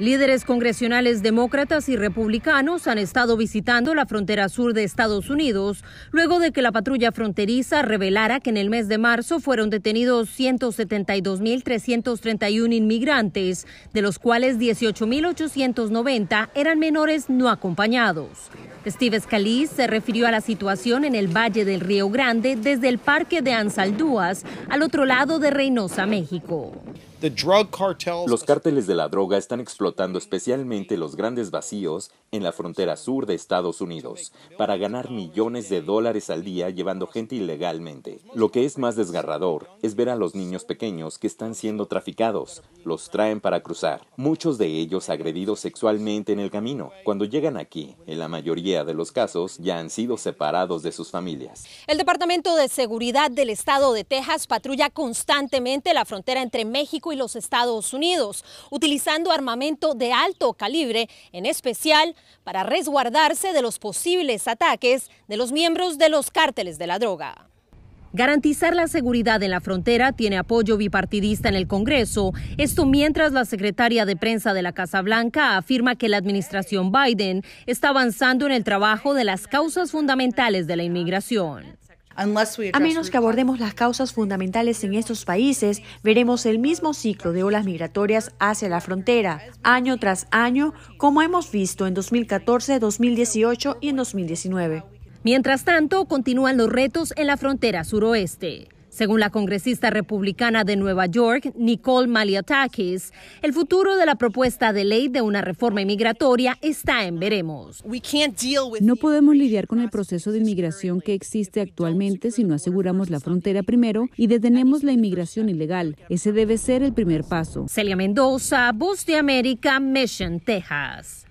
Líderes congresionales demócratas y republicanos han estado visitando la frontera sur de Estados Unidos luego de que la patrulla fronteriza revelara que en el mes de marzo fueron detenidos 172.331 inmigrantes, de los cuales 18.890 eran menores no acompañados. Steve Scalise se refirió a la situación en el Valle del Río Grande desde el parque de Ansaldúas, al otro lado de Reynosa, México. Los cárteles de la droga están explotando especialmente los grandes vacíos en la frontera sur de Estados Unidos para ganar millones de dólares al día llevando gente ilegalmente. Lo que es más desgarrador es ver a los niños pequeños que están siendo traficados. Los traen para cruzar, muchos de ellos agredidos sexualmente en el camino. Cuando llegan aquí, en la mayoría de los casos ya han sido separados de sus familias. El Departamento de Seguridad del Estado de Texas patrulla constantemente la frontera entre México y los Estados Unidos, utilizando armamento de alto calibre, en especial para resguardarse de los posibles ataques de los miembros de los cárteles de la droga. Garantizar la seguridad en la frontera tiene apoyo bipartidista en el Congreso, esto mientras la secretaria de prensa de la Casa Blanca afirma que la administración Biden está avanzando en el trabajo de las causas fundamentales de la inmigración. A menos que abordemos las causas fundamentales en estos países, veremos el mismo ciclo de olas migratorias hacia la frontera, año tras año, como hemos visto en 2014, 2018 y en 2019. Mientras tanto, continúan los retos en la frontera suroeste. Según la congresista republicana de Nueva York, Nicole Maliotakis, el futuro de la propuesta de ley de una reforma inmigratoria está en veremos. No podemos lidiar con el proceso de inmigración que existe actualmente si no aseguramos la frontera primero y detenemos la inmigración ilegal. Ese debe ser el primer paso. Celia Mendoza, Voz de América, Mission, Texas.